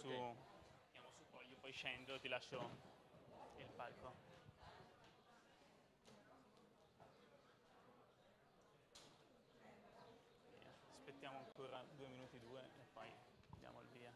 su, okay. andiamo su Coglio, poi scendo e ti lascio il palco. Aspettiamo ancora due minuti due e poi andiamo al via.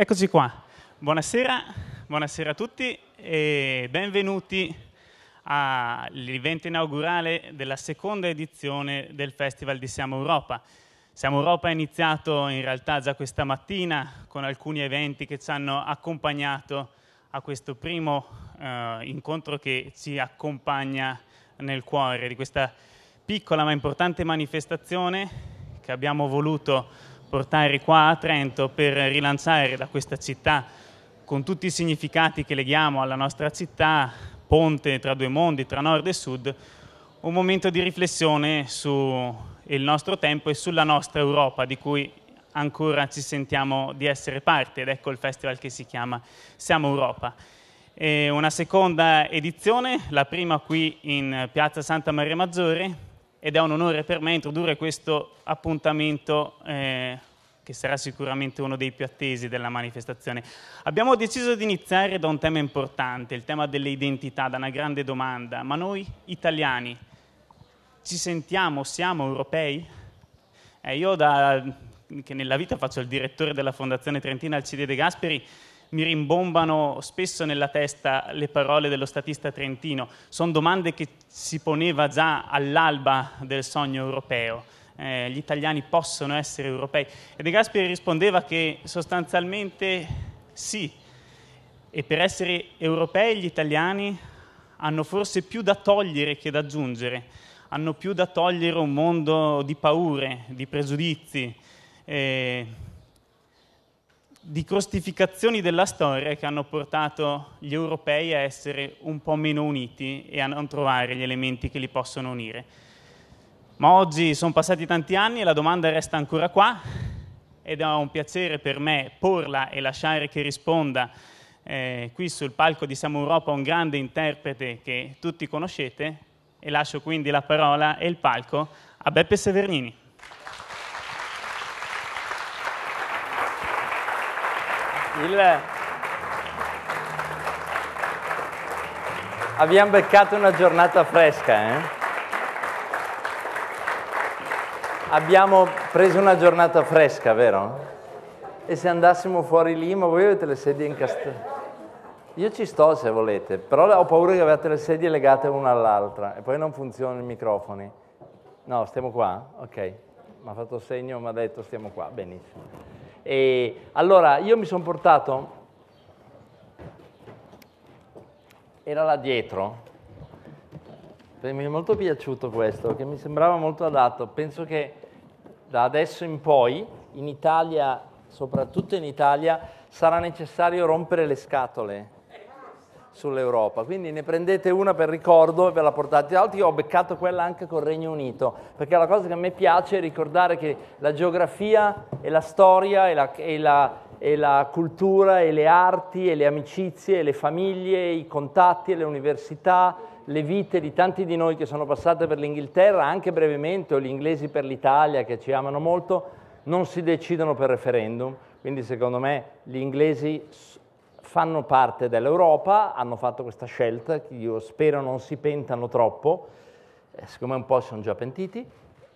Eccoci qua. Buonasera, buonasera a tutti e benvenuti all'evento inaugurale della seconda edizione del Festival di Siamo Europa. Siamo Europa è iniziato in realtà già questa mattina con alcuni eventi che ci hanno accompagnato a questo primo eh, incontro che ci accompagna nel cuore di questa piccola ma importante manifestazione che abbiamo voluto portare qua a Trento per rilanciare da questa città con tutti i significati che leghiamo alla nostra città, ponte tra due mondi, tra nord e sud, un momento di riflessione sul nostro tempo e sulla nostra Europa di cui ancora ci sentiamo di essere parte ed ecco il festival che si chiama Siamo Europa. E una seconda edizione, la prima qui in Piazza Santa Maria Maggiore, ed è un onore per me introdurre questo appuntamento eh, che sarà sicuramente uno dei più attesi della manifestazione. Abbiamo deciso di iniziare da un tema importante, il tema delle identità, da una grande domanda, ma noi italiani ci sentiamo, siamo europei? Eh, io da, che nella vita faccio il direttore della Fondazione Trentina Alcide De Gasperi, mi rimbombano spesso nella testa le parole dello statista trentino. Sono domande che si poneva già all'alba del sogno europeo. Eh, gli italiani possono essere europei. E De Gasperi rispondeva che sostanzialmente sì. E per essere europei gli italiani hanno forse più da togliere che da aggiungere, hanno più da togliere un mondo di paure, di pregiudizi, eh, di crostificazioni della storia che hanno portato gli europei a essere un po' meno uniti e a non trovare gli elementi che li possono unire. Ma oggi sono passati tanti anni e la domanda resta ancora qua ed è un piacere per me porla e lasciare che risponda eh, qui sul palco di Siamo Europa un grande interprete che tutti conoscete e lascio quindi la parola e il palco a Beppe Severnini. Il... Abbiamo beccato una giornata fresca, eh? Abbiamo preso una giornata fresca, vero? E se andassimo fuori lì, ma voi avete le sedie incastrate? Io ci sto se volete, però ho paura che avete le sedie legate una all'altra e poi non funzionano i microfoni. No, stiamo qua? Ok. Mi ha fatto segno, mi ha detto stiamo qua, benissimo. E allora io mi sono portato, era là dietro, mi è molto piaciuto questo, che mi sembrava molto adatto. Penso che da adesso in poi, in Italia, soprattutto in Italia, sarà necessario rompere le scatole sull'Europa. Quindi ne prendete una per ricordo e ve la portate. Tra l'altro io ho beccato quella anche col Regno Unito, perché la cosa che a me piace è ricordare che la geografia e la storia e la, e la, e la cultura e le arti e le amicizie e le famiglie, i contatti e le università, le vite di tanti di noi che sono passate per l'Inghilterra, anche brevemente, o gli inglesi per l'Italia che ci amano molto, non si decidono per referendum. Quindi secondo me gli inglesi fanno parte dell'Europa, hanno fatto questa scelta, che io spero non si pentano troppo, eh, siccome un po' si sono già pentiti,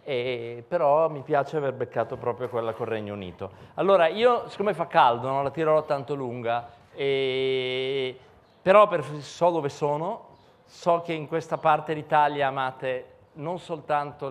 e, però mi piace aver beccato proprio quella col Regno Unito. Allora, io, siccome fa caldo, non la tirerò tanto lunga, e, però per, so dove sono, so che in questa parte d'Italia amate non soltanto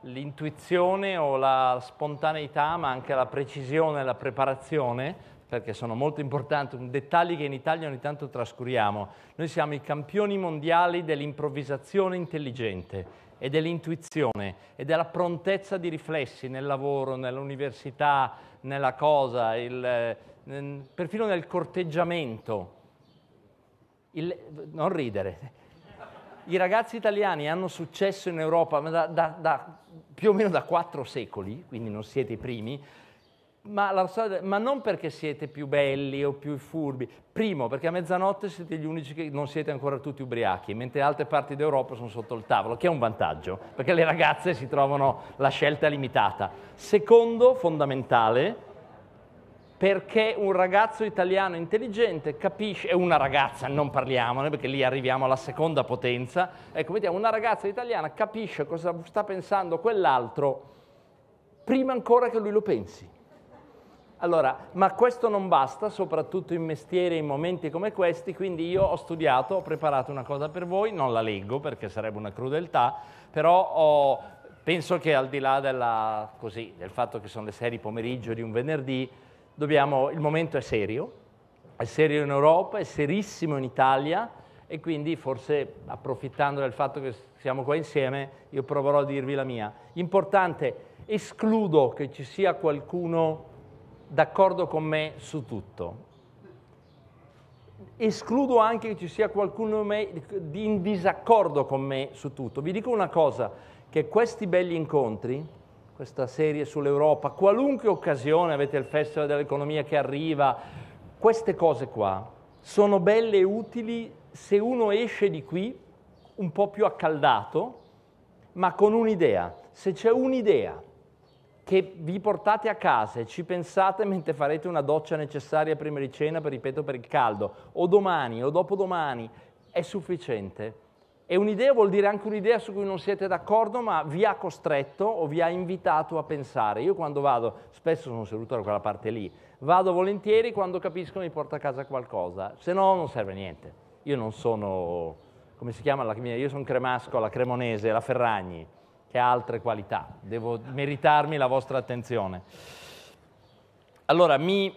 l'intuizione o la spontaneità, ma anche la precisione e la preparazione, perché sono molto importanti, dettagli che in Italia ogni tanto trascuriamo. Noi siamo i campioni mondiali dell'improvvisazione intelligente e dell'intuizione e della prontezza di riflessi nel lavoro, nell'università, nella cosa, il, perfino nel corteggiamento. Il, non ridere. I ragazzi italiani hanno successo in Europa da, da, da, più o meno da quattro secoli, quindi non siete i primi, ma, la, ma, non perché siete più belli o più furbi. Primo, perché a mezzanotte siete gli unici che non siete ancora tutti ubriachi, mentre altre parti d'Europa sono sotto il tavolo, che è un vantaggio, perché le ragazze si trovano la scelta limitata. Secondo, fondamentale, perché un ragazzo italiano intelligente capisce, e una ragazza, non parliamone perché lì arriviamo alla seconda potenza, ecco, vediamo, una ragazza italiana capisce cosa sta pensando quell'altro prima ancora che lui lo pensi. Allora, ma questo non basta, soprattutto in mestiere, in momenti come questi, quindi io ho studiato, ho preparato una cosa per voi, non la leggo perché sarebbe una crudeltà, però ho, penso che al di là della, così, del fatto che sono le serie pomeriggio di un venerdì, dobbiamo, il momento è serio, è serio in Europa, è serissimo in Italia e quindi forse approfittando del fatto che siamo qua insieme io proverò a dirvi la mia. Importante, escludo che ci sia qualcuno d'accordo con me su tutto. Escludo anche che ci sia qualcuno in disaccordo con me su tutto. Vi dico una cosa, che questi belli incontri, questa serie sull'Europa, qualunque occasione, avete il Festival dell'Economia che arriva, queste cose qua sono belle e utili se uno esce di qui un po' più accaldato, ma con un'idea. Se c'è un'idea che vi portate a casa e ci pensate mentre farete una doccia necessaria prima di cena, per, ripeto, per il caldo, o domani o dopodomani, è sufficiente. E un'idea vuol dire anche un'idea su cui non siete d'accordo, ma vi ha costretto o vi ha invitato a pensare. Io quando vado, spesso sono seduto da quella parte lì, vado volentieri quando capisco mi porta a casa qualcosa, se no non serve niente. Io non sono, come si chiama la Io sono cremasco, la cremonese, la Ferragni che ha altre qualità. Devo meritarmi la vostra attenzione. Allora, mi,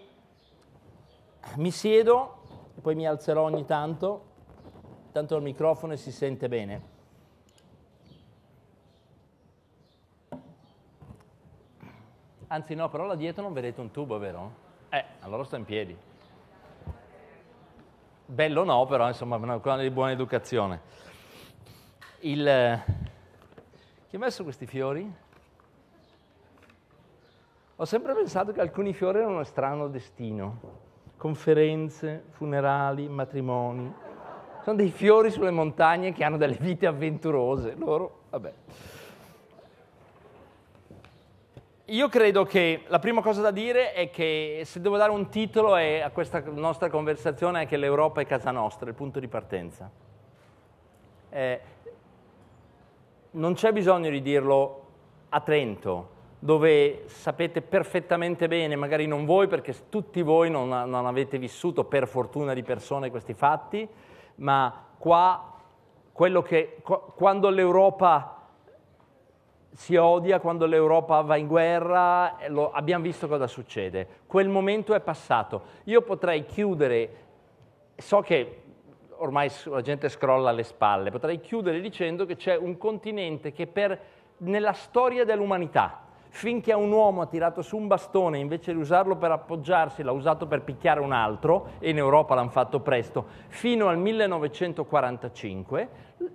mi siedo, poi mi alzerò ogni tanto, tanto il microfono si sente bene. Anzi no, però là dietro non vedete un tubo, vero? Eh, allora sto in piedi. Bello no, però insomma, è una, di buona educazione. Il, chi ha messo questi fiori? Ho sempre pensato che alcuni fiori erano uno strano destino. Conferenze, funerali, matrimoni. Sono dei fiori sulle montagne che hanno delle vite avventurose. Loro, vabbè. Io credo che la prima cosa da dire è che se devo dare un titolo a questa nostra conversazione è che l'Europa è casa nostra, il punto di partenza. Eh, non c'è bisogno di dirlo a Trento, dove sapete perfettamente bene, magari non voi perché tutti voi non, non avete vissuto per fortuna di persone questi fatti, ma qua quello che, quando l'Europa si odia, quando l'Europa va in guerra, eh, lo, abbiamo visto cosa succede. Quel momento è passato. Io potrei chiudere, so che ormai la gente scrolla le spalle. Potrei chiudere dicendo che c'è un continente che per, nella storia dell'umanità, finché un uomo ha tirato su un bastone invece di usarlo per appoggiarsi l'ha usato per picchiare un altro e in Europa l'hanno fatto presto fino al 1945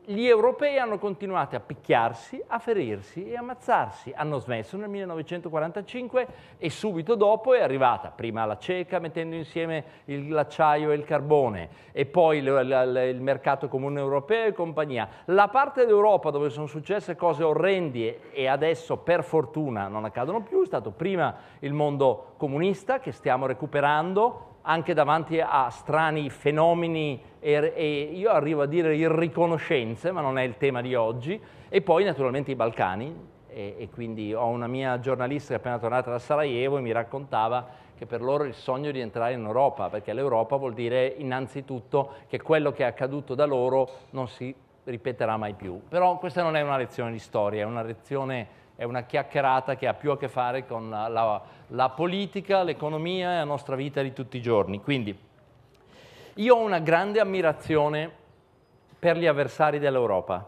gli europei hanno continuato a picchiarsi, a ferirsi e ammazzarsi. Hanno smesso nel 1945 e subito dopo è arrivata prima la cieca mettendo insieme l'acciaio e il carbone e poi il mercato comune europeo e compagnia. La parte d'Europa dove sono successe cose orrendi e adesso per fortuna non accadono più è stato prima il mondo comunista che stiamo recuperando anche davanti a strani fenomeni e, e, io arrivo a dire irriconoscenze, ma non è il tema di oggi, e poi naturalmente i Balcani, e, e quindi ho una mia giornalista che è appena tornata da Sarajevo e mi raccontava che per loro il sogno è di entrare in Europa, perché l'Europa vuol dire innanzitutto che quello che è accaduto da loro non si ripeterà mai più. Però questa non è una lezione di storia, è una lezione, è una chiacchierata che ha più a che fare con la, la politica, l'economia e la nostra vita di tutti i giorni. Quindi io ho una grande ammirazione per gli avversari dell'Europa,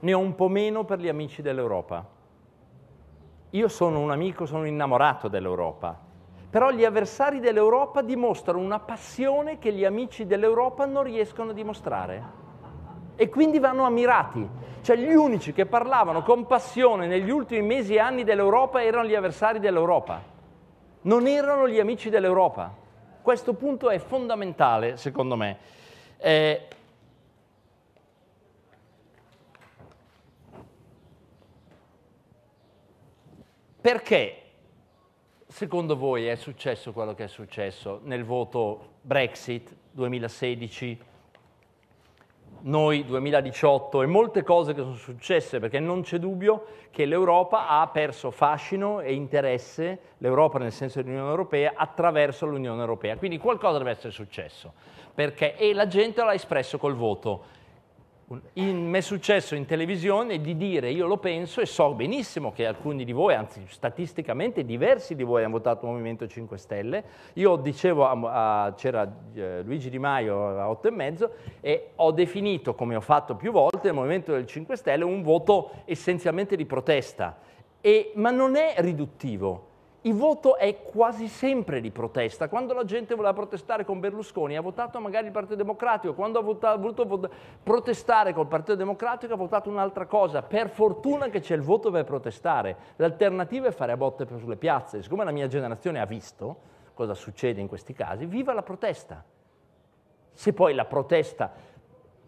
ne ho un po' meno per gli amici dell'Europa. Io sono un amico, sono innamorato dell'Europa, però gli avversari dell'Europa dimostrano una passione che gli amici dell'Europa non riescono a dimostrare e quindi vanno ammirati. Cioè gli unici che parlavano con passione negli ultimi mesi e anni dell'Europa erano gli avversari dell'Europa non erano gli amici dell'Europa. Questo punto è fondamentale, secondo me. Eh, perché, secondo voi, è successo quello che è successo nel voto Brexit 2016? noi 2018 e molte cose che sono successe, perché non c'è dubbio che l'Europa ha perso fascino e interesse, l'Europa nel senso dell'Unione Europea, attraverso l'Unione Europea. Quindi qualcosa deve essere successo, perché, e la gente l'ha espresso col voto mi è successo in televisione di dire io lo penso e so benissimo che alcuni di voi, anzi statisticamente diversi di voi hanno votato Movimento 5 Stelle, io dicevo, a, a, c'era eh, Luigi Di Maio a 8 e mezzo e ho definito, come ho fatto più volte, il Movimento del 5 Stelle un voto essenzialmente di protesta, e, ma non è riduttivo, il voto è quasi sempre di protesta. Quando la gente voleva protestare con Berlusconi ha votato magari il Partito Democratico, quando ha, votato, ha voluto vota, protestare col Partito Democratico ha votato un'altra cosa. Per fortuna che c'è il voto per protestare. L'alternativa è fare a botte sulle piazze. Siccome la mia generazione ha visto cosa succede in questi casi, viva la protesta. Se poi la protesta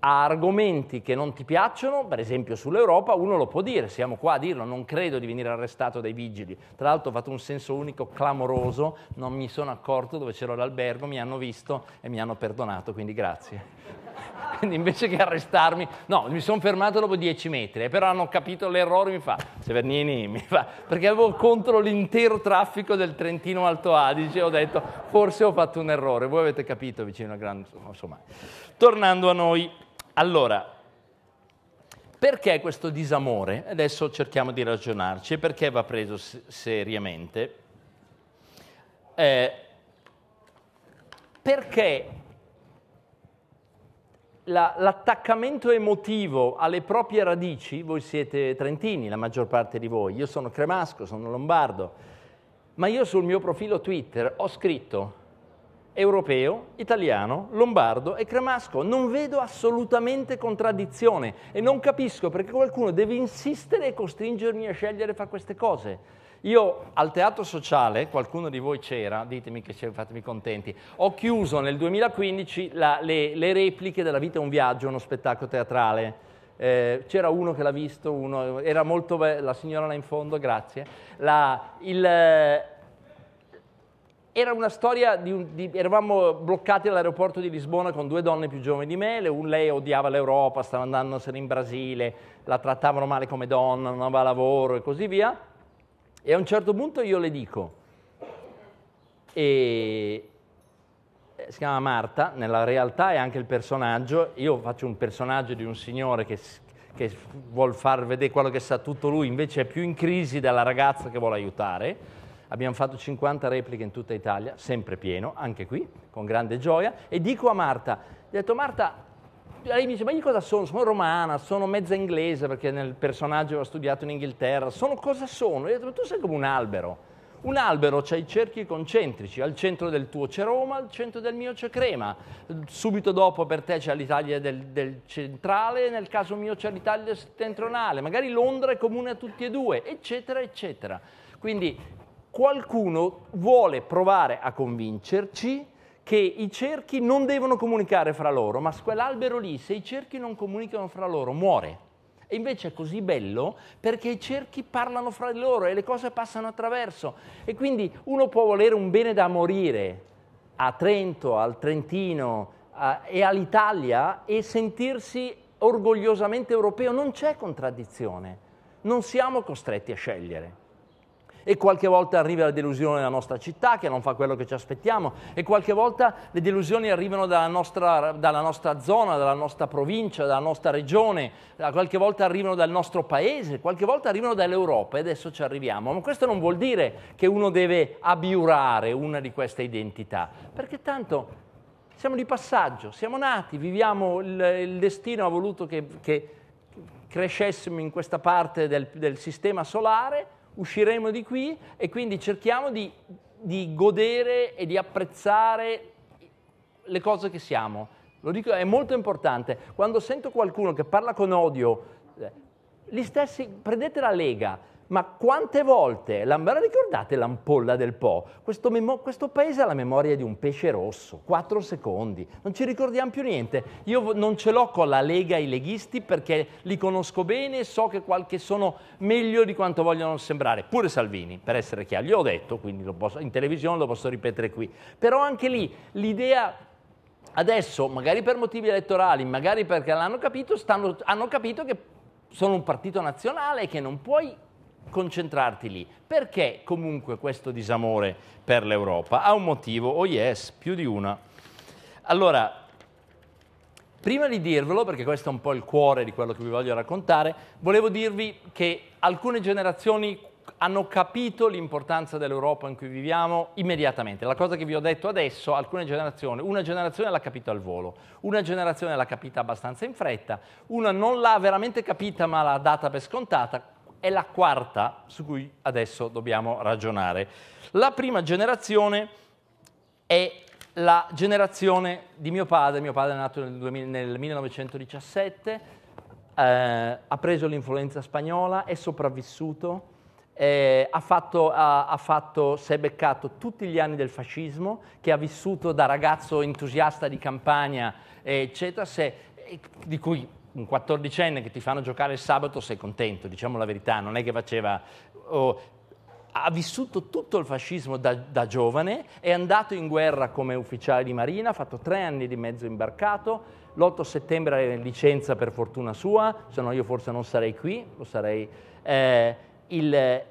a argomenti che non ti piacciono, per esempio sull'Europa, uno lo può dire, siamo qua a dirlo, non credo di venire arrestato dai vigili. Tra l'altro ho fatto un senso unico clamoroso, non mi sono accorto dove c'ero l'albergo, mi hanno visto e mi hanno perdonato, quindi grazie. Quindi invece che arrestarmi, no, mi sono fermato dopo dieci metri, eh, però hanno capito l'errore, mi fa, Severnini mi fa, perché avevo contro l'intero traffico del Trentino Alto Adige, ho detto, forse ho fatto un errore, voi avete capito vicino a Gran... insomma. Tornando a noi, allora, perché questo disamore? Adesso cerchiamo di ragionarci, perché va preso seriamente? Eh, perché la, l'attaccamento emotivo alle proprie radici, voi siete trentini, la maggior parte di voi, io sono cremasco, sono lombardo, ma io sul mio profilo Twitter ho scritto europeo, italiano, lombardo e cremasco. Non vedo assolutamente contraddizione e non capisco perché qualcuno deve insistere e costringermi a scegliere fra queste cose. Io al teatro sociale, qualcuno di voi c'era, ditemi che c'era, fatemi contenti, ho chiuso nel 2015 la, le, le, repliche della vita è un viaggio, uno spettacolo teatrale. Eh, c'era uno che l'ha visto, uno, era molto bello, la signora là in fondo, grazie. La, il, era una storia di, di, eravamo bloccati all'aeroporto di Lisbona con due donne più giovani di me, un, lei odiava l'Europa, stava andandosene in Brasile, la trattavano male come donna, non aveva lavoro e così via. E a un certo punto io le dico, e eh, si chiama Marta, nella realtà è anche il personaggio, io faccio un personaggio di un signore che, che vuole far vedere quello che sa tutto lui, invece è più in crisi della ragazza che vuole aiutare abbiamo fatto 50 repliche in tutta Italia, sempre pieno, anche qui, con grande gioia, e dico a Marta, gli ho detto Marta, lei mi dice, ma io cosa sono? Sono romana, sono mezza inglese perché nel personaggio ho studiato in Inghilterra, sono cosa sono? Io ho detto, ma tu sei come un albero. Un albero c'ha i cerchi concentrici, al centro del tuo c'è Roma, al centro del mio c'è Crema, subito dopo per te c'è l'Italia del, del, centrale, nel caso mio c'è l'Italia settentrionale, magari Londra è comune a tutti e due, eccetera, eccetera. Quindi qualcuno vuole provare a convincerci che i cerchi non devono comunicare fra loro, ma quell'albero lì, se i cerchi non comunicano fra loro, muore. E invece è così bello perché i cerchi parlano fra di loro e le cose passano attraverso. E quindi uno può volere un bene da morire a Trento, al Trentino a, e all'Italia e sentirsi orgogliosamente europeo. Non c'è contraddizione, non siamo costretti a scegliere e qualche volta arriva la delusione della nostra città che non fa quello che ci aspettiamo e qualche volta le delusioni arrivano dalla nostra, dalla nostra zona, dalla nostra provincia, dalla nostra regione, qualche volta arrivano dal nostro paese, qualche volta arrivano dall'Europa e adesso ci arriviamo. Ma questo non vuol dire che uno deve abiurare una di queste identità, perché tanto siamo di passaggio, siamo nati, viviamo, il, il destino ha voluto che, che crescessimo in questa parte del, del sistema solare usciremo di qui e quindi cerchiamo di, di godere e di apprezzare le cose che siamo. Lo dico, è molto importante. Quando sento qualcuno che parla con odio, eh, gli stessi, prendete la Lega, ma quante volte, ve la, ricordate l'ampolla del Po? Questo, memo, questo, paese ha la memoria di un pesce rosso, 4 secondi, non ci ricordiamo più niente. Io non ce l'ho con la Lega e i leghisti perché li conosco bene e so che qualche sono meglio di quanto vogliono sembrare, pure Salvini, per essere chiaro. gli ho detto, quindi posso, in televisione lo posso ripetere qui. Però anche lì l'idea adesso, magari per motivi elettorali, magari perché l'hanno capito, stanno, hanno capito che sono un partito nazionale e che non puoi concentrarti lì. Perché comunque questo disamore per l'Europa? Ha un motivo, oh yes, più di una. Allora, prima di dirvelo, perché questo è un po' il cuore di quello che vi voglio raccontare, volevo dirvi che alcune generazioni hanno capito l'importanza dell'Europa in cui viviamo immediatamente. La cosa che vi ho detto adesso, alcune generazioni, una generazione l'ha capita al volo, una generazione l'ha capita abbastanza in fretta, una non l'ha veramente capita ma l'ha data per scontata, è la quarta su cui adesso dobbiamo ragionare. La prima generazione è la generazione di mio padre, mio padre è nato nel, 2000, nel 1917, eh, ha preso l'influenza spagnola, è sopravvissuto, eh, ha fatto, ha, ha fatto, si è beccato tutti gli anni del fascismo, che ha vissuto da ragazzo entusiasta di campagna, eccetera, se, di cui un quattordicenne che ti fanno giocare il sabato sei contento, diciamo la verità, non è che faceva... Oh, ha vissuto tutto il fascismo da, da, giovane, è andato in guerra come ufficiale di marina, ha fatto tre anni di mezzo imbarcato, l'8 settembre era in licenza per fortuna sua, se no io forse non sarei qui, lo sarei... Eh, il,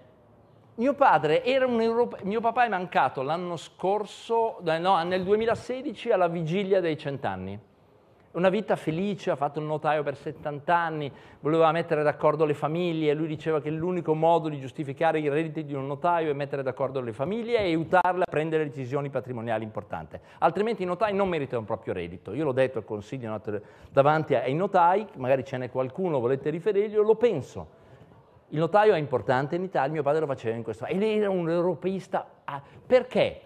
mio padre era un europeo, mio papà è mancato l'anno scorso, eh, no, nel 2016 alla vigilia dei cent'anni una vita felice, ha fatto il notaio per 70 anni, voleva mettere d'accordo le famiglie, lui diceva che l'unico modo di giustificare i redditi di un notaio è mettere d'accordo le famiglie e aiutarle a prendere decisioni patrimoniali importanti, altrimenti i notai non meritano un proprio reddito. Io l'ho detto al Consiglio davanti ai notai, magari ce n'è qualcuno, volete riferirglielo, lo penso. Il notaio è importante in Italia, mio padre lo faceva in questo, ed era un europeista, ah, perché?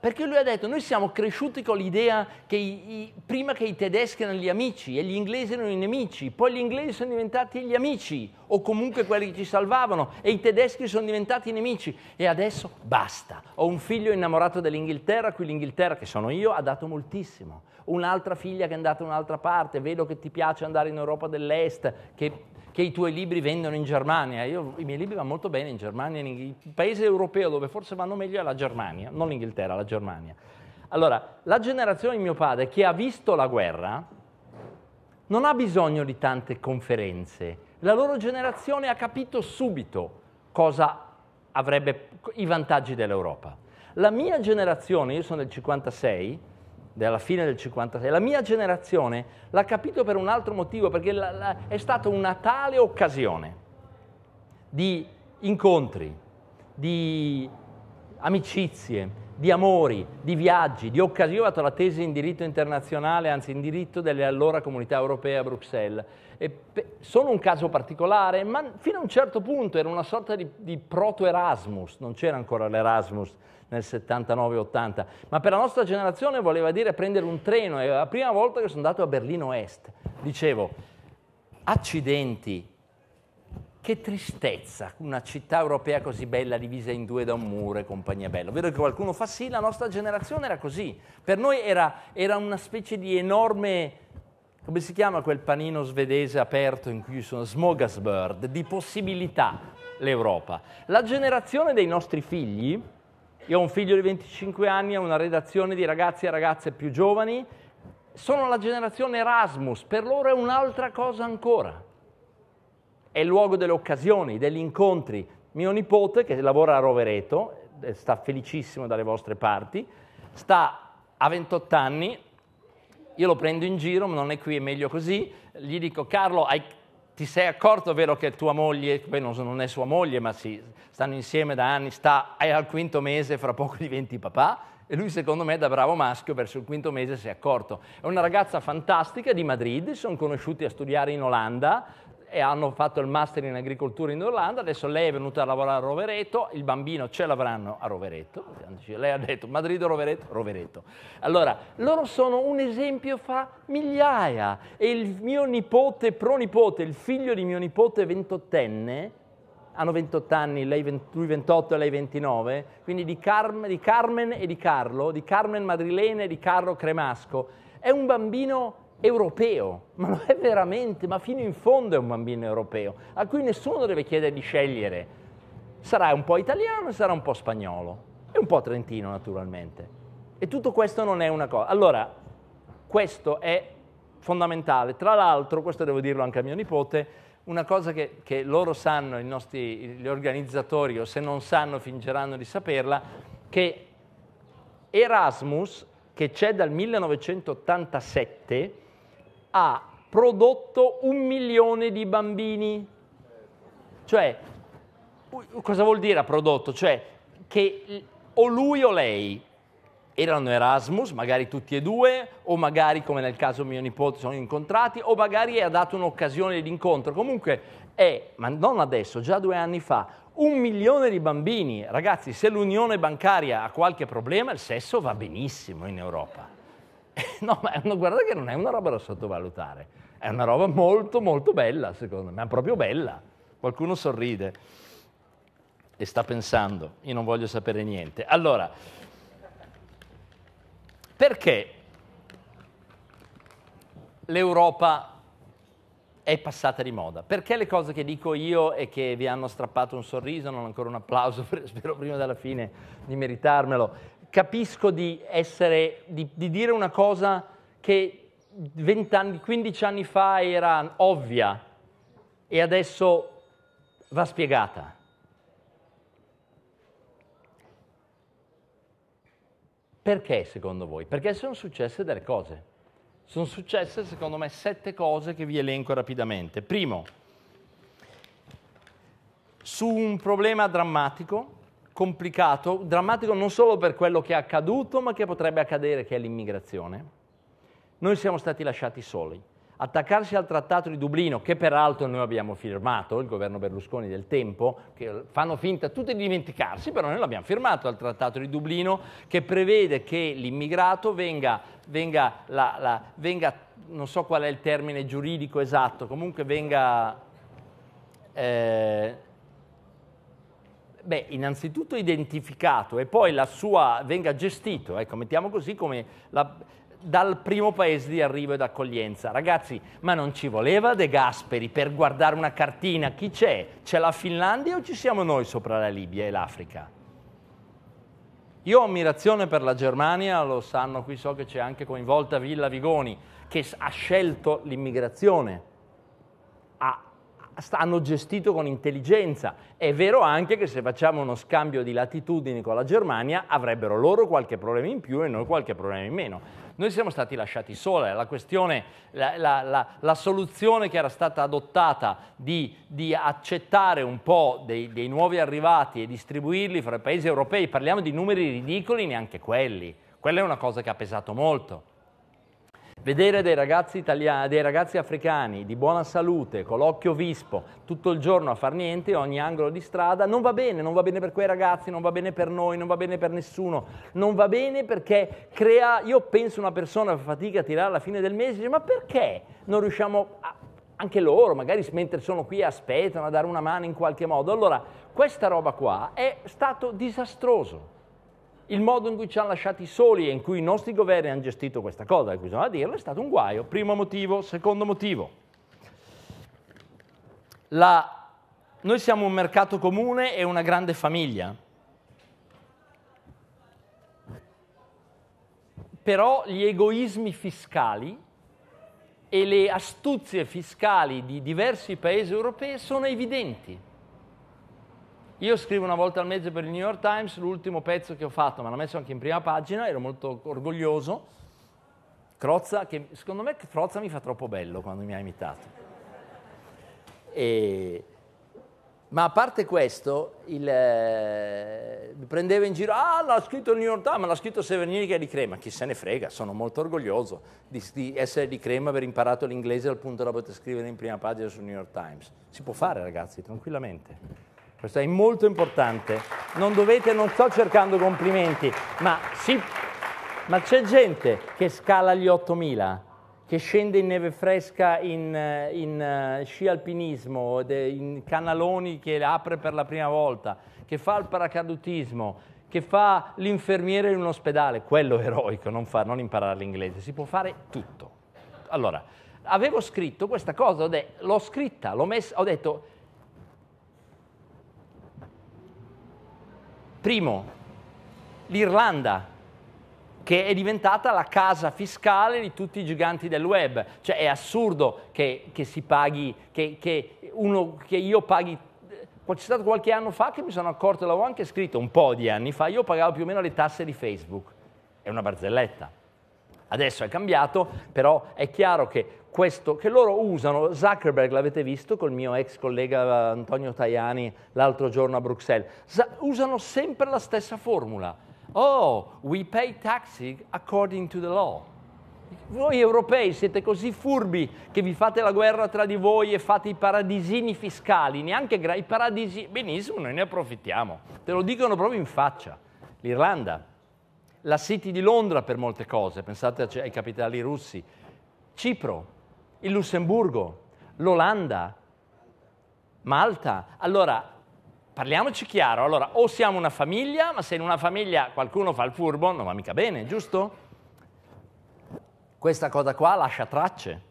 Perché lui ha detto, noi siamo cresciuti con l'idea che i, i, prima che i tedeschi erano gli amici e gli inglesi erano i nemici, poi gli inglesi sono diventati gli amici o comunque quelli che ci salvavano e i tedeschi sono diventati i nemici e adesso basta. Ho un figlio innamorato dell'Inghilterra, qui l'Inghilterra che sono io ha dato moltissimo. Un'altra figlia che è andata da un'altra parte, vedo che ti piace andare in Europa dell'Est, che che i tuoi libri vendono in Germania. Io, I miei libri vanno molto bene in Germania, in un paese europeo dove forse vanno meglio è la Germania, non l'Inghilterra, la Germania. Allora, la generazione di mio padre che ha visto la guerra non ha bisogno di tante conferenze. La loro generazione ha capito subito cosa avrebbe i vantaggi dell'Europa. La mia generazione, io sono del 56, della fine del 56, la mia generazione l'ha capito per un altro motivo, perché la, la, è stata una tale occasione di incontri, di amicizie, di amori, di viaggi, di occasioni. ho fatto la tesi in diritto internazionale, anzi in diritto delle allora Comunità europee a Bruxelles. Pe- sono un caso particolare, ma fino a un certo punto era una sorta di, di proto-Erasmus, non c'era ancora l'Erasmus nel 79-80, ma per la nostra generazione voleva dire prendere un treno, è la prima volta che sono andato a Berlino Est, dicevo, accidenti, che tristezza, una città europea così bella divisa in due da un muro e compagnia bella. Vedo che qualcuno fa sì, la nostra generazione era così. Per noi era, era, una specie di enorme, come si chiama quel panino svedese aperto in cui sono smogasbird, di possibilità l'Europa. La generazione dei nostri figli, io ho un figlio di 25 anni, ho una redazione di ragazzi e ragazze più giovani, sono la generazione Erasmus, per loro è un'altra cosa ancora. È il luogo delle occasioni, degli incontri. Mio nipote, che lavora a Rovereto, sta felicissimo dalle vostre parti, sta a 28 anni, io lo prendo in giro, ma non è qui, è meglio così, gli dico Carlo hai ti sei accorto, vero, che tua moglie, beh, non, non è sua moglie, ma sì, stanno insieme da anni, sta, è al quinto mese, fra poco diventi papà, e lui secondo me da bravo maschio verso il quinto mese si è accorto. È una ragazza fantastica di Madrid, sono conosciuti a studiare in Olanda, e hanno fatto il master in agricoltura in Irlanda, adesso lei è venuta a lavorare a Rovereto, il bambino ce l'avranno a Rovereto, lei ha detto Madrid Rovereto, Rovereto. Allora, loro sono un esempio fa migliaia e il mio nipote, pronipote, il figlio di mio nipote ventottenne, hanno 28 anni, lei 20, lui 28 e lei 29, quindi di, Carm, di Carmen e di Carlo, di Carmen Madrilene e di Carlo Cremasco, è un bambino europeo, ma lo è veramente, ma fino in fondo è un bambino europeo, a cui nessuno deve chiedere di scegliere. Sarà un po' italiano e sarà un po' spagnolo, e un po' trentino naturalmente. E tutto questo non è una cosa. Allora, questo è fondamentale. Tra l'altro, questo devo dirlo anche a mio nipote, una cosa che, che loro sanno, nostri, gli organizzatori, o se non sanno fingeranno di saperla, che Erasmus, che c'è dal 1987, ha prodotto un milione di bambini. Cioè, cosa vuol dire ha prodotto? Cioè, che o lui o lei erano Erasmus, magari tutti e due, o magari come nel caso mio nipote sono incontrati, o magari ha dato un'occasione di incontro. Comunque è, ma non adesso, già due anni fa, un milione di bambini. Ragazzi, se l'unione bancaria ha qualche problema, il sesso va benissimo in Europa. no, ma una, guarda che non è una roba da sottovalutare, è una roba molto molto bella secondo me, ma proprio bella. Qualcuno sorride e sta pensando, io non voglio sapere niente. Allora, perché l'Europa è passata di moda? Perché le cose che dico io e che vi hanno strappato un sorriso, non ancora un applauso, spero prima della fine di meritarmelo, capisco di, essere, di, di dire una cosa che 20 anni, 15 anni fa era ovvia e adesso va spiegata. Perché secondo voi? Perché sono successe delle cose. Sono successe secondo me sette cose che vi elenco rapidamente. Primo, su un problema drammatico, complicato, drammatico non solo per quello che è accaduto, ma che potrebbe accadere, che è l'immigrazione. Noi siamo stati lasciati soli. Attaccarsi al Trattato di Dublino, che peraltro noi abbiamo firmato, il governo Berlusconi del tempo, che fanno finta tutti di dimenticarsi, però noi l'abbiamo firmato al Trattato di Dublino, che prevede che l'immigrato venga, venga, la, la, venga, non so qual è il termine giuridico esatto, comunque venga... Eh, Beh, innanzitutto identificato e poi la sua venga gestito, ecco, mettiamo così come la, dal primo paese di arrivo ed accoglienza. Ragazzi, ma non ci voleva De Gasperi per guardare una cartina? Chi c'è? C'è la Finlandia o ci siamo noi sopra la Libia e l'Africa? Io ho ammirazione per la Germania, lo sanno qui, so che c'è anche coinvolta Villa Vigoni, che ha scelto l'immigrazione, ha hanno gestito con intelligenza. È vero anche che se facciamo uno scambio di latitudini con la Germania avrebbero loro qualche problema in più e noi qualche problema in meno. Noi siamo stati lasciati soli, la, la, la, la soluzione che era stata adottata di, di accettare un po' dei, dei nuovi arrivati e distribuirli fra i paesi europei, parliamo di numeri ridicoli, neanche quelli. Quella è una cosa che ha pesato molto. Vedere dei ragazzi, italiani, dei ragazzi africani di buona salute, con l'occhio vispo, tutto il giorno a far niente, ogni angolo di strada, non va bene, non va bene per quei ragazzi, non va bene per noi, non va bene per nessuno, non va bene perché crea, io penso una persona fa fatica a tirare alla fine del mese, dice, ma perché non riusciamo a, anche loro, magari mentre sono qui aspettano a dare una mano in qualche modo. Allora, questa roba qua è stato disastroso il modo in cui ci hanno lasciati soli e in cui i nostri governi hanno gestito questa cosa, bisogna dirlo, è stato un guaio. Primo motivo. Secondo motivo. La... Noi siamo un mercato comune e una grande famiglia. Però gli egoismi fiscali e le astuzie fiscali di diversi paesi europei sono evidenti. Io scrivo una volta al mese per il New York Times l'ultimo pezzo che ho fatto, me l'ho messo anche in prima pagina, ero molto orgoglioso. Crozza, che secondo me Crozza mi fa troppo bello quando mi ha imitato. E... Ma a parte questo, il, eh, mi prendeva in giro, ah, l'ha scritto il New York Times, l'ha scritto Severini che è di Crema. Chi se ne frega, sono molto orgoglioso di, di, essere di Crema, aver imparato l'inglese al punto da poter scrivere in prima pagina sul New York Times. Si può fare, ragazzi, tranquillamente. Questo è molto importante. Non dovete, non sto cercando complimenti, ma, si, ma c'è gente che scala gli 8000, che scende in neve fresca, in, eh, in uh, sci alpinismo, in canaloni che apre per la prima volta, che fa il paracadutismo, che fa l'infermiere in un ospedale. Quello eroico, non, fa, non imparare l'inglese. Si può fare tutto. Allora, avevo scritto questa cosa, l'ho scritta, l'ho messa, ho detto Primo, l'Irlanda, che è diventata la casa fiscale di tutti i giganti del web. Cioè è assurdo che, che si paghi, che, che, uno, che io paghi eh, c'è stato qualche anno fa che mi sono accorto, l'avevo anche scritto un po' di anni fa, io pagavo più o meno le tasse di Facebook. È una barzelletta. Adesso è cambiato, però è chiaro che questo che loro usano, Zuckerberg l'avete visto col mio ex collega Antonio Tajani l'altro giorno a Bruxelles, usano sempre la stessa formula. Oh, we pay taxes according to the law. Voi europei siete così furbi che vi fate la guerra tra di voi e fate i paradisini fiscali, neanche i paradisi. Benissimo, noi ne approfittiamo. Te lo dicono proprio in faccia. L'Irlanda, la City di Londra per molte cose, pensate ai capitali russi, Cipro, il Lussemburgo, l'Olanda, Malta. Allora, parliamoci chiaro, allora, o siamo una famiglia, ma se in una famiglia qualcuno fa il furbo non va mica bene, giusto? Questa cosa qua lascia tracce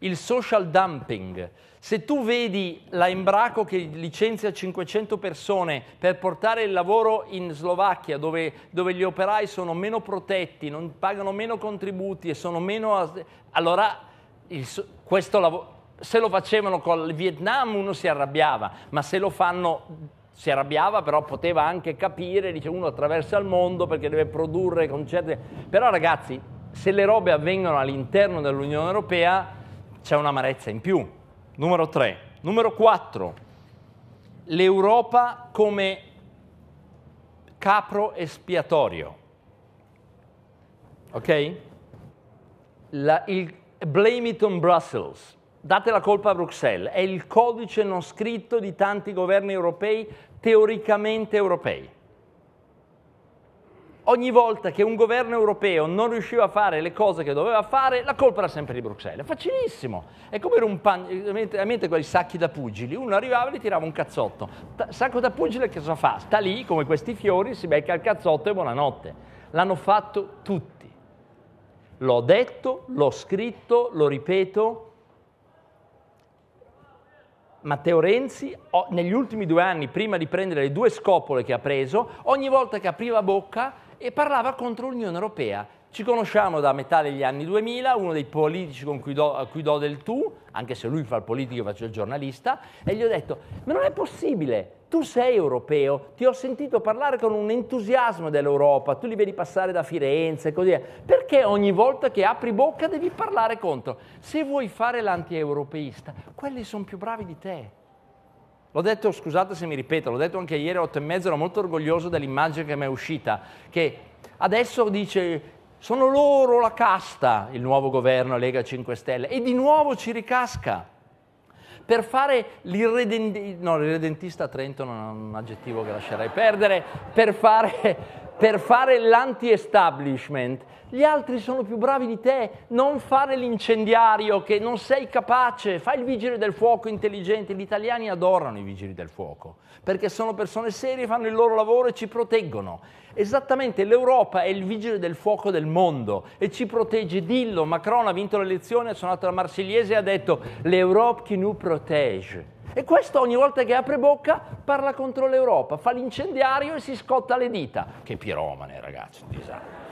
il social dumping. Se tu vedi la Embraco che licenzia 500 persone per portare il lavoro in Slovacchia, dove, dove gli operai sono meno protetti, non pagano meno contributi e sono meno... Allora, il, questo lavoro... Se lo facevano col Vietnam uno si arrabbiava, ma se lo fanno si arrabbiava, però poteva anche capire, dice uno attraversa il mondo perché deve produrre concerti. Però ragazzi, se le robe avvengono all'interno dell'Unione Europea, c'è un'amarezza in più. Numero 3. Numero 4. L'Europa come capro espiatorio. Ok? La, il, blame it on Brussels. Date la colpa a Bruxelles. È il codice non scritto di tanti governi europei, teoricamente europei ogni volta che un governo europeo non riusciva a fare le cose che doveva fare, la colpa era sempre di Bruxelles. Facilissimo. È come un rompere a mente quei sacchi da pugili. Uno arrivava e gli tirava un cazzotto. Ta- sacco da pugile che cosa fa? Sta lì, come questi fiori, si becca il cazzotto e buonanotte. L'hanno fatto tutti. L'ho detto, l'ho scritto, lo ripeto. Matteo Renzi, negli ultimi due anni, prima di prendere le due scopole che ha preso, ogni volta che apriva bocca e parlava contro l'Unione Europea. Ci conosciamo da metà degli anni 2000, uno dei politici con cui do, a cui do del tu, anche se lui fa il politico, e faccio il giornalista, e gli ho detto, ma non è possibile, tu sei europeo, ti ho sentito parlare con un entusiasmo dell'Europa, tu li vedi passare da Firenze e così via, perché ogni volta che apri bocca devi parlare contro? Se vuoi fare l'antieuropeista, quelli sono più bravi di te. L'ho detto, scusate se mi ripeto, l'ho detto anche ieri alle 8 e mezza, ero molto orgoglioso dell'immagine che mi è uscita, che adesso dice sono loro la casta, il nuovo governo Lega 5 Stelle, e di nuovo ci ricasca. Per fare l'irredentista, no, l'irredentista a Trento non è un aggettivo che lascerei perdere, per fare per fare l'anti-establishment. Gli altri sono più bravi di te, non fare l'incendiario che non sei capace, fai il vigile del fuoco intelligente. Gli italiani adorano i vigili del fuoco perché sono persone serie, fanno il loro lavoro e ci proteggono. Esattamente, l'Europa è il vigile del fuoco del mondo e ci protegge. Dillo, Macron ha vinto le elezioni, ha suonato la Marsigliese e ha detto l'Europe qui nous protège. E questo ogni volta che apre bocca parla contro l'Europa, fa l'incendiario e si scotta le dita. Che piromane, ragazzi, disastro.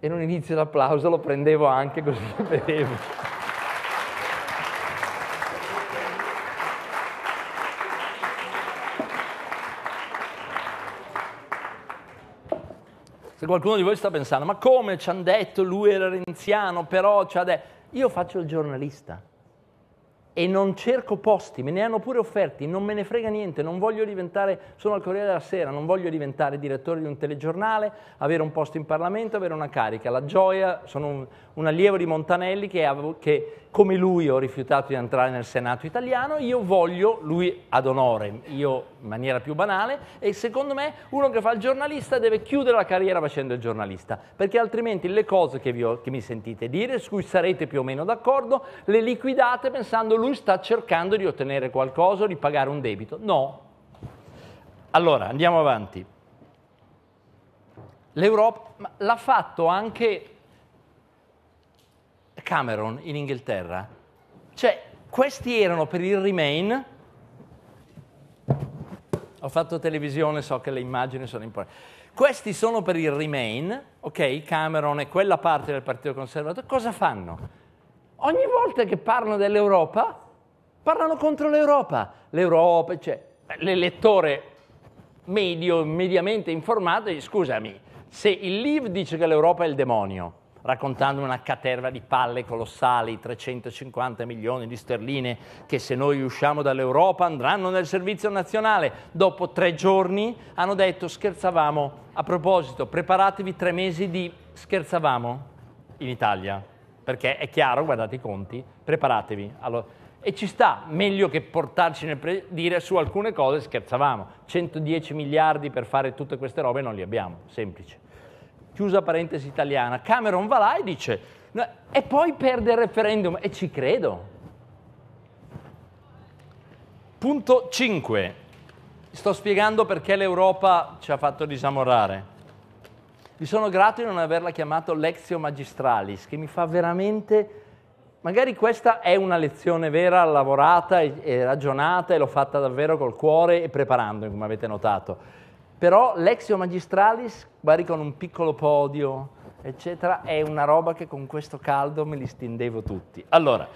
E non inizio l'applauso, lo prendevo anche così lo vedevo. Se qualcuno di voi sta pensando, ma come ci hanno detto, lui era renziano, però ci ha detto... Io faccio il giornalista e non cerco posti, me ne hanno pure offerti, non me ne frega niente, non voglio diventare, sono al Corriere della Sera, non voglio diventare direttore di un telegiornale, avere un posto in Parlamento, avere una carica. La gioia, sono un, un allievo di Montanelli che, che come lui ho rifiutato di entrare nel Senato italiano, io voglio lui ad onore, io in maniera più banale, e secondo me uno che fa il giornalista deve chiudere la carriera facendo il giornalista, perché altrimenti le cose che, ho, che mi sentite dire, su cui sarete più o meno d'accordo, le liquidate pensando lui sta cercando di ottenere qualcosa di pagare un debito. No. Allora, andiamo avanti. L'Europa l'ha fatto anche Cameron in Inghilterra. Cioè, questi erano per il Remain. Ho fatto televisione, so che le immagini sono importanti. Questi sono per il Remain, ok? Cameron e quella parte del Partito Conservatore. Cosa fanno? Ogni volta che parlano dell'Europa, parlano contro l'Europa. L'Europa, cioè, l'elettore medio, mediamente informato, scusami, se il Leave dice che l'Europa è il demonio, raccontando una caterva di palle colossali, 350 milioni di sterline che se noi usciamo dall'Europa andranno nel servizio nazionale. Dopo tre giorni hanno detto scherzavamo, a proposito preparatevi tre mesi di scherzavamo in Italia, perché è chiaro, guardate i conti, preparatevi. Allora, e ci sta, meglio che portarci nel pre- dire su alcune cose scherzavamo, 110 miliardi per fare tutte queste robe non li abbiamo, semplice chiusa parentesi italiana, Cameron va là e dice, e poi perde il referendum, e ci credo. Punto 5. Sto spiegando perché l'Europa ci ha fatto disamorare. Vi sono grato di non averla chiamato Lexio Magistralis, che mi fa veramente... Magari questa è una lezione vera, lavorata e ragionata, e l'ho fatta davvero col cuore e preparando, come avete notato però l'exio magistralis, magari con un piccolo podio, eccetera, è una roba che con questo caldo me li stendevo tutti. Allora,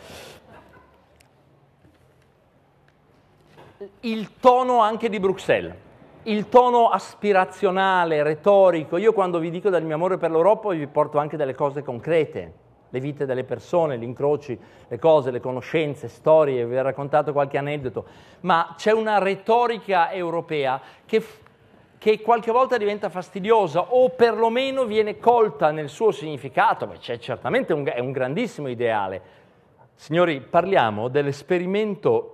il tono anche di Bruxelles il tono aspirazionale, retorico. Io quando vi dico del mio amore per l'Europa vi porto anche delle cose concrete, le vite delle persone, gli incroci, le cose, le conoscenze, storie, vi ho raccontato qualche aneddoto, ma c'è una retorica europea che che qualche volta diventa fastidiosa o perlomeno viene colta nel suo significato, ma c'è certamente un, è un grandissimo ideale. Signori, parliamo dell'esperimento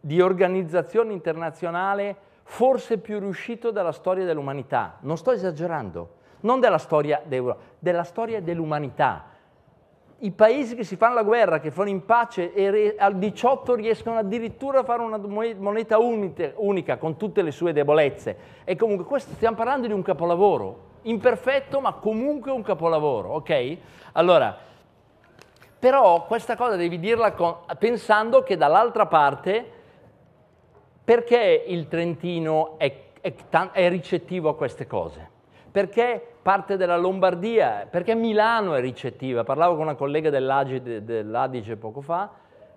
di organizzazione internazionale forse più riuscito della storia dell'umanità. Non sto esagerando, non della storia d'Europa, della storia dell'umanità i paesi che si fanno la guerra, che fanno in pace e al 18 riescono addirittura a fare una moneta unite, unica con tutte le sue debolezze. E comunque questo, stiamo parlando di un capolavoro, imperfetto ma comunque un capolavoro, ok? Allora, però questa cosa devi dirla con, pensando che dall'altra parte perché il Trentino è, è, è ricettivo a queste cose? perché parte della Lombardia, perché Milano è ricettiva. Parlavo con una collega dell'Adige, poco fa,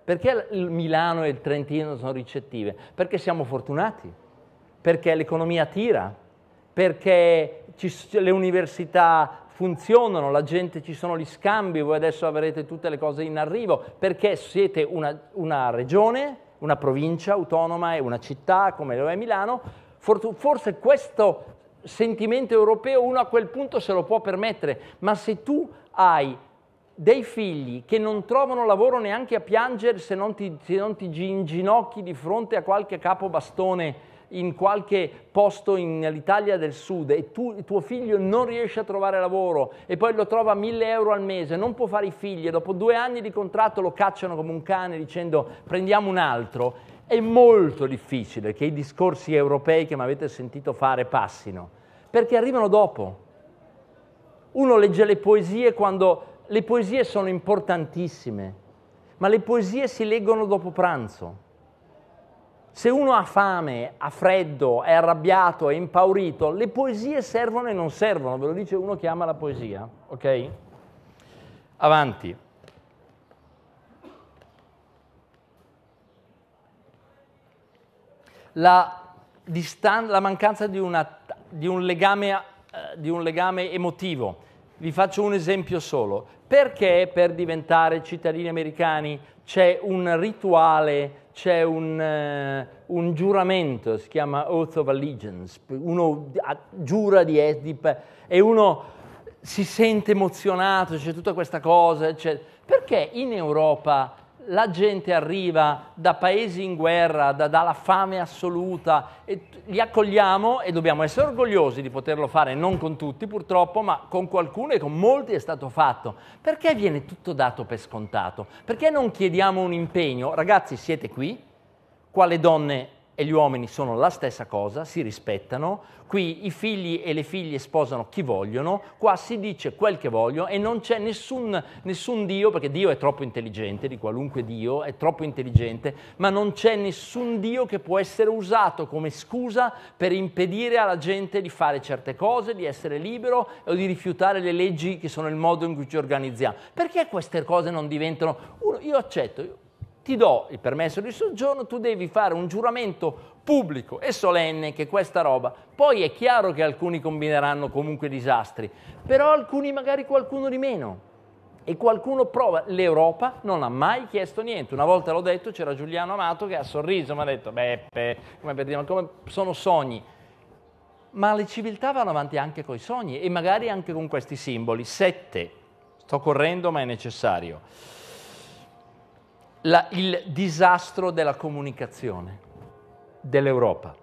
perché Milano e il Trentino sono ricettive? Perché siamo fortunati, perché l'economia tira, perché ci, le università funzionano, la gente, ci sono gli scambi, voi adesso avrete tutte le cose in arrivo, perché siete una, una regione, una provincia autonoma e una città come lo è Milano, forse questo sentimento europeo uno a quel punto se lo può permettere, ma se tu hai dei figli che non trovano lavoro neanche a piangere se non ti, se non ti inginocchi di fronte a qualche capo bastone in qualche posto nell'Italia del Sud e tu, tuo figlio non riesce a trovare lavoro e poi lo trova a 1000 euro al mese, non può fare i figli e dopo due anni di contratto lo cacciano come un cane dicendo prendiamo un altro, è molto difficile che i discorsi europei che mi avete sentito fare passino, perché arrivano dopo. Uno legge le poesie quando le poesie sono importantissime, ma le poesie si leggono dopo pranzo. Se uno ha fame, ha freddo, è arrabbiato, è impaurito, le poesie servono e non servono, ve lo dice uno che ama la poesia, ok? Avanti. la, distan- la mancanza di, una, di, un legame, eh, di un legame emotivo. Vi faccio un esempio solo. Perché per diventare cittadini americani c'è un rituale, c'è un, eh, un giuramento, si chiama Oath of Allegiance, uno giura di, di e uno si sente emozionato, c'è tutta questa cosa, eccetera. Perché in Europa la gente arriva da paesi in guerra, da, dalla fame assoluta, e li accogliamo e dobbiamo essere orgogliosi di poterlo fare, non con tutti purtroppo, ma con qualcuno e con molti è stato fatto. Perché viene tutto dato per scontato? Perché non chiediamo un impegno? Ragazzi, siete qui? Quale donne e gli uomini sono la stessa cosa, si rispettano, qui i figli e le figlie sposano chi vogliono, qua si dice quel che vogliono e non c'è nessun, nessun Dio, perché Dio è troppo intelligente, di qualunque Dio è troppo intelligente, ma non c'è nessun Dio che può essere usato come scusa per impedire alla gente di fare certe cose, di essere libero o di rifiutare le leggi che sono il modo in cui ci organizziamo. Perché queste cose non diventano... Io accetto, ti do il permesso di soggiorno, tu devi fare un giuramento pubblico e solenne che questa roba. Poi è chiaro che alcuni combineranno comunque disastri, però alcuni magari qualcuno di meno. E qualcuno prova, l'Europa non ha mai chiesto niente. Una volta l'ho detto, c'era Giuliano Amato che ha sorriso, mi ha detto, Beppe, come per dire, come sono sogni. Ma le civiltà vanno avanti anche con i sogni e magari anche con questi simboli. Sette, sto correndo ma è necessario la, il disastro della comunicazione dell'Europa.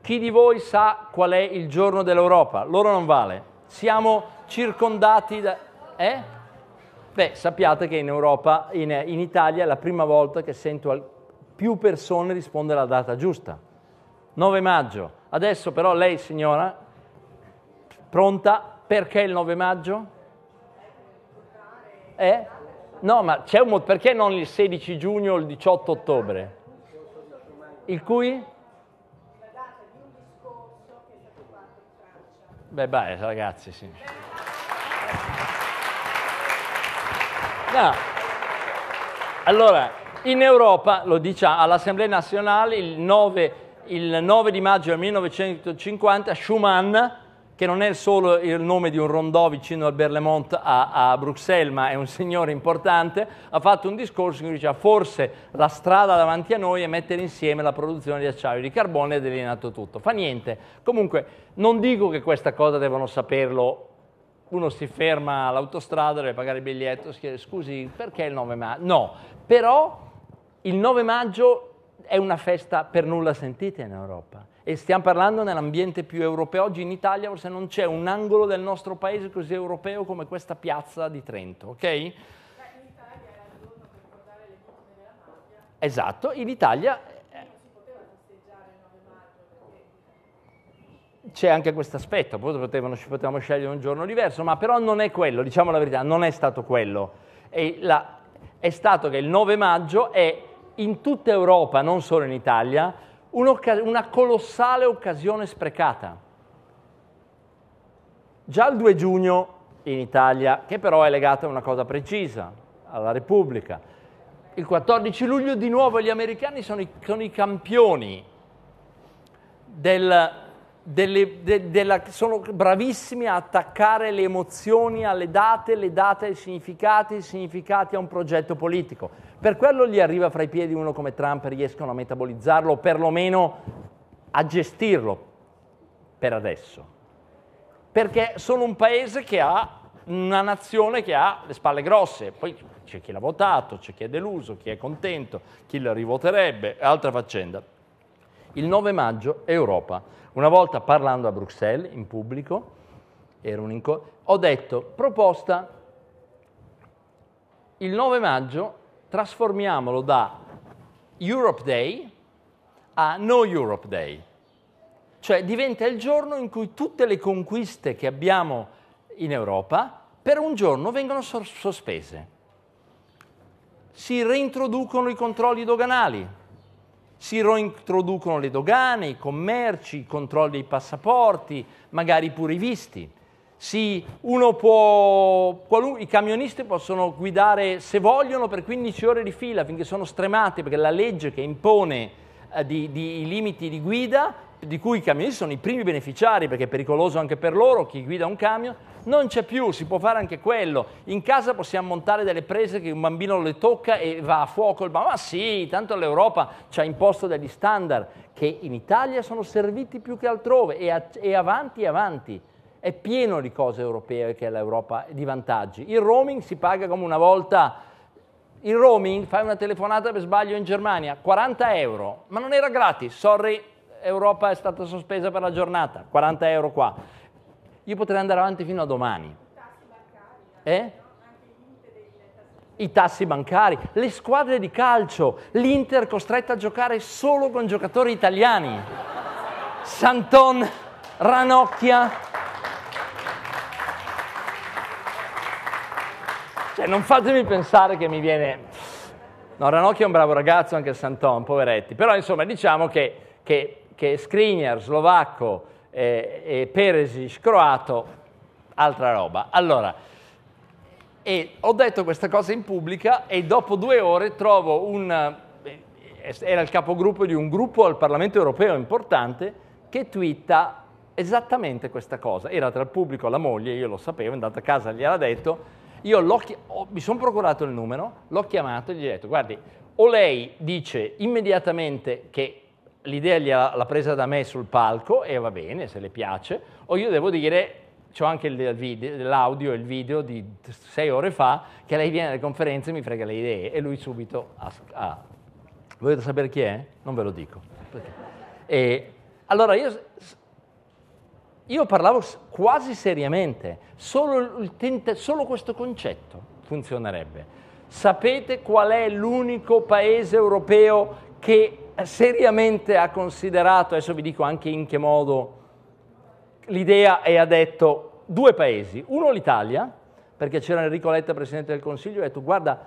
Chi di voi sa qual è il giorno dell'Europa? Loro non vale. Siamo circondati da... Eh? Beh, sappiate che in Europa, in, in Italia, è la prima volta che sento al, più persone rispondere alla data giusta. 9 maggio. Adesso però lei, signora, pronta? Perché il 9 maggio? Eh? No, ma c'è un motivo, perché non il 16 giugno o il 18 ottobre? Il cui? Beh, beh, ragazzi, sì. No. Allora, in Europa, lo dice all'Assemblea nazionale, il 9, il 9 di maggio del 1950, Schumann che non è solo il nome di un rondò vicino al Berlemont a, a Bruxelles, ma è un signore importante, ha fatto un discorso in cui diceva ah, forse la strada davanti a noi è mettere insieme la produzione di acciaio di carbone e ha delineato tutto. Fa niente. Comunque, non dico che questa cosa devono saperlo uno si ferma all'autostrada, deve pagare il biglietto, si chiede scusi perché il 9 maggio? No, però il 9 maggio è una festa per nulla sentita in Europa e stiamo parlando nell'ambiente più europeo. Oggi in Italia forse non c'è un angolo del nostro paese così europeo come questa piazza di Trento, ok? Beh, in Italia era il giorno per ricordare le vittime della mafia. Esatto, in Italia... Non si poteva festeggiare il 9 maggio C'è anche questo aspetto, potevano, potevamo scegliere un giorno diverso, ma però non è quello, diciamo la verità, non è stato quello. È, la, è stato che il 9 maggio è in tutta Europa, non solo in Italia, una colossale occasione sprecata. Già il 2 giugno in Italia, che però è legata a una cosa precisa, alla Repubblica, il 14 luglio di nuovo gli americani sono i, sono i campioni del delle, de, della, sono bravissimi a attaccare le emozioni alle date, le date ai significati, i significati a un progetto politico. Per quello gli arriva fra i piedi uno come Trump e riescono a metabolizzarlo, o perlomeno a gestirlo, per adesso. Perché sono un paese che ha una nazione che ha le spalle grosse, poi c'è chi l'ha votato, c'è chi è deluso, chi è contento, chi la rivoterebbe, altra faccenda. Il 9 maggio Europa. Una volta parlando a Bruxelles in pubblico, inco- ho detto proposta, il 9 maggio trasformiamolo da Europe Day a No Europe Day. Cioè diventa il giorno in cui tutte le conquiste che abbiamo in Europa per un giorno vengono sospese. Si reintroducono i controlli doganali, si reintroducono le dogane, i commerci, i controlli dei passaporti, magari pure i visti. Si, può, I camionisti possono guidare se vogliono per 15 ore di fila finché sono stremati perché la legge che impone eh, di, di, i limiti di guida di cui i camionisti sono i primi beneficiari perché è pericoloso anche per loro chi guida un camion, non c'è più, si può fare anche quello. In casa possiamo montare delle prese che un bambino le tocca e va a fuoco il bambino. Ma sì, tanto l'Europa ci ha imposto degli standard che in Italia sono serviti più che altrove e, a, e avanti e avanti. È pieno di cose europee che è l'Europa di vantaggi. Il roaming si paga come una volta il roaming, fai una telefonata per sbaglio in Germania, 40 euro, ma non era gratis, sorry, Europa è stata sospesa per la giornata, 40 euro qua. Io potrei andare avanti fino a domani. Eh? I tassi bancari, le squadre di calcio, l'Inter costretta a giocare solo con giocatori italiani. Santon, Ranocchia. Cioè, non fatemi pensare che mi viene... No, Ranocchia è un bravo ragazzo, anche Santon, poveretti. Però, insomma, diciamo che, che che Skriniar slovacco eh, e Peresic croato, altra roba. Allora, ho detto questa cosa in pubblica e dopo due ore trovo un... Eh, era il capogruppo di un gruppo al Parlamento europeo importante che twitta esattamente questa cosa. Era tra il pubblico la moglie, io lo sapevo, è andata a casa, gliel'ha detto. Io ho, mi sono procurato il numero, l'ho chiamato e gli ho detto, guardi, o lei dice immediatamente che l'idea l'ha presa da me sul palco e va bene, se le piace, o io devo dire, ho anche l'audio e il video di sei ore fa, che lei viene alle conferenze e mi frega le idee e lui subito ha... ha. Volete sapere chi è? Non ve lo dico. E, allora io, io, parlavo quasi seriamente, solo, tente, solo questo concetto funzionerebbe. Sapete qual è l'unico paese europeo che seriamente ha considerato, adesso vi dico anche in che modo, l'idea e ha detto due paesi, uno l'Italia, perché c'era Enrico Letta, Presidente del Consiglio, e ha detto guarda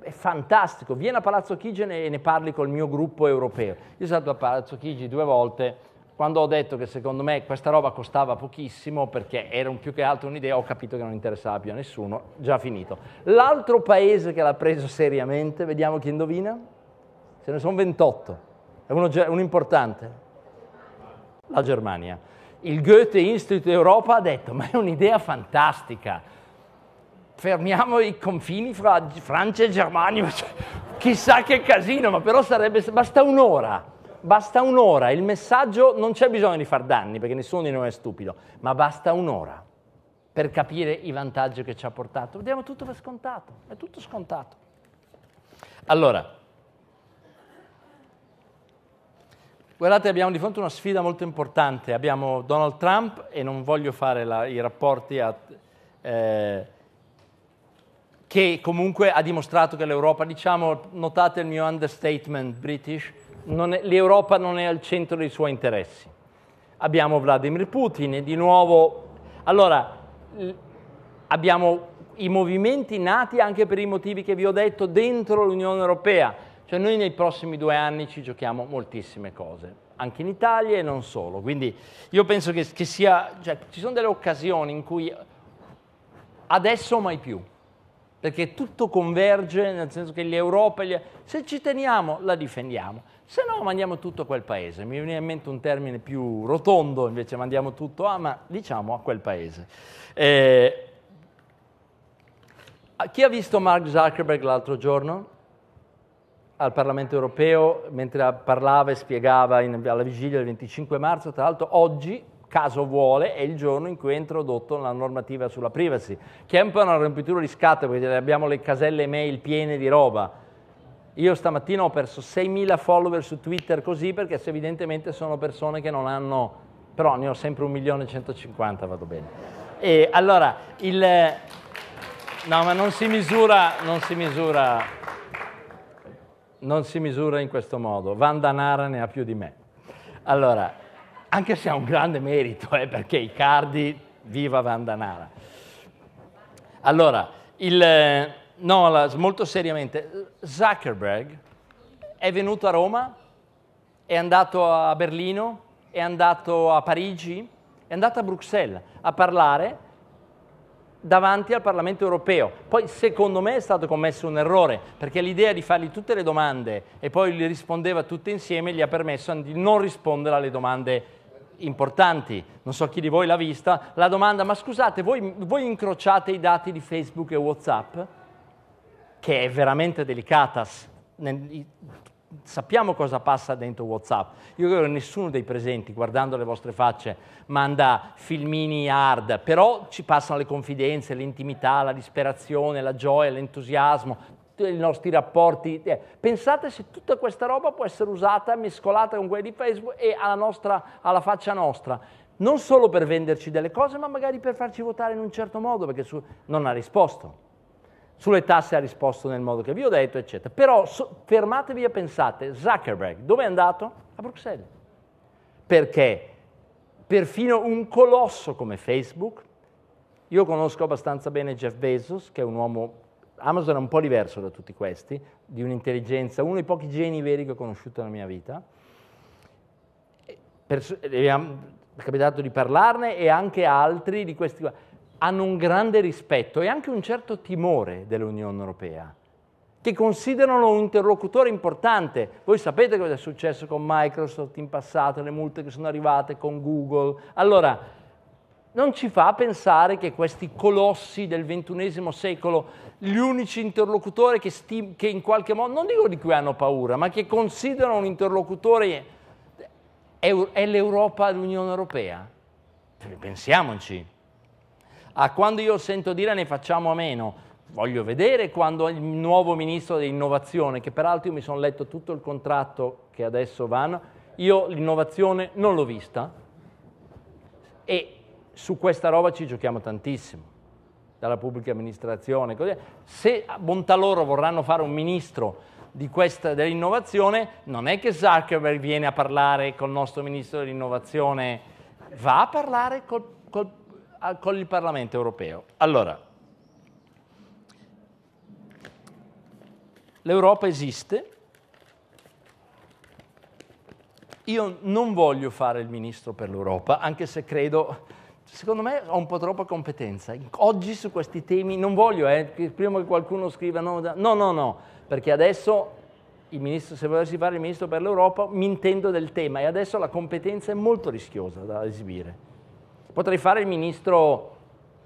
è fantastico, vieni a Palazzo Chigene e ne parli col mio gruppo europeo. Io sono stato a Palazzo Chigi due volte, quando ho detto che secondo me questa roba costava pochissimo perché era più che altro un'idea, ho capito che non interessava più a nessuno, già finito. L'altro paese che l'ha preso seriamente, vediamo chi indovina, ce ne sono 28 è uno, un importante, la Germania. Il Goethe Institute Europa ha detto, ma è un'idea fantastica, fermiamo i confini fra Francia e Germania, cioè, chissà che casino, ma però sarebbe, basta un'ora, basta un'ora, il messaggio non c'è bisogno di far danni perché nessuno di noi è stupido, ma basta un'ora per capire i vantaggi che ci ha portato. Vediamo tutto per scontato, è tutto scontato. Allora, Guardate, abbiamo di fronte una sfida molto importante. Abbiamo Donald Trump e non voglio fare la, i rapporti a, eh, che comunque ha dimostrato che l'Europa, diciamo, notate il mio understatement british, è, l'Europa non è al centro dei suoi interessi. Abbiamo Vladimir Putin e di nuovo... Allora, abbiamo i movimenti nati anche per i motivi che vi ho detto dentro l'Unione Europea cioè noi nei prossimi due anni ci giochiamo moltissime cose, anche in Italia e non solo. Quindi io penso che, che sia, cioè, ci sono delle occasioni in cui adesso mai più, perché tutto converge, nel senso che l'Europa, gli... se ci teniamo la difendiamo, se no mandiamo tutto a quel paese. Mi viene in mente un termine più rotondo, invece mandiamo tutto a, ma diciamo a quel paese. Eh... chi ha visto Mark Zuckerberg l'altro giorno? al Parlamento europeo mentre parlava e spiegava in, alla vigilia del 25 marzo, tra l'altro oggi, caso vuole, è il giorno in cui è introdotto la normativa sulla privacy, che è un po' una rompitura di scatto perché abbiamo le caselle mail piene di roba. Io stamattina ho perso 6.000 follower su Twitter così perché evidentemente sono persone che non hanno, però ne ho sempre 1.150, vado bene. E allora, il... No, ma non si misura, non si misura non si misura in questo modo. Vandanara ne ha più di me. Allora, anche se ha un grande merito, eh, perché i cardi, viva Vandanara. Allora, il, eh, no, molto seriamente, Zuckerberg è venuto a Roma, è andato a Berlino, è andato a Parigi, è andato a Bruxelles a parlare davanti al Parlamento europeo. Poi secondo me è stato commesso un errore, perché l'idea di fargli tutte le domande e poi li rispondeva tutte insieme gli ha permesso di non rispondere alle domande importanti. Non so chi di voi l'ha vista, la domanda, ma scusate, voi, voi incrociate i dati di Facebook e Whatsapp? Che è veramente delicata sappiamo cosa passa dentro WhatsApp. Io credo che nessuno dei presenti, guardando le vostre facce, manda filmini hard, però ci passano le confidenze, l'intimità, la disperazione, la gioia, l'entusiasmo, i nostri rapporti. Eh, pensate se tutta questa roba può essere usata, mescolata con quella di Facebook e alla, nostra, alla faccia nostra. Non solo per venderci delle cose, ma magari per farci votare in un certo modo, perché non ha risposto. Sulle tasse ha risposto nel modo che vi ho detto, eccetera. Però so, fermatevi e pensate, Zuckerberg dove è andato? A Bruxelles. Perché perfino un colosso come Facebook, io conosco abbastanza bene Jeff Bezos, che è un uomo Amazon è un po' diverso da tutti questi, di un'intelligenza, uno dei pochi geni veri che ho conosciuto nella mia vita. Perso- è eh, capitato di parlarne e anche altri di questi qua hanno un grande rispetto e anche un certo timore dell'Unione Europea, che considerano un interlocutore importante. Voi sapete cosa è successo con Microsoft in passato, le multe che sono arrivate con Google. Allora, non ci fa pensare che questi colossi del XXI secolo, gli unici interlocutori che, sti- che in qualche modo, non dico di cui hanno paura, ma che considerano un interlocutore è l'Europa, l'Unione Europea. Pensiamoci a ah, quando io sento dire ne facciamo a meno. Voglio vedere quando il nuovo ministro dell'innovazione, che peraltro io mi sono letto tutto il contratto che adesso vanno, io l'innovazione non l'ho vista e su questa roba ci giochiamo tantissimo dalla pubblica amministrazione. Così. Se a bontà loro vorranno fare un ministro questa, dell'innovazione, non è che Zuckerberg viene a parlare col nostro ministro dell'innovazione, va a parlare col, col Ah, con il Parlamento europeo. Allora, l'Europa esiste, io non voglio fare il ministro per l'Europa, anche se credo, secondo me ho un po' troppa competenza. Oggi su questi temi non voglio, eh, prima che qualcuno scriva no, no, no, no perché adesso ministro, se volessi fare il ministro per l'Europa mi intendo del tema e adesso la competenza è molto rischiosa da esibire. Potrei fare il ministro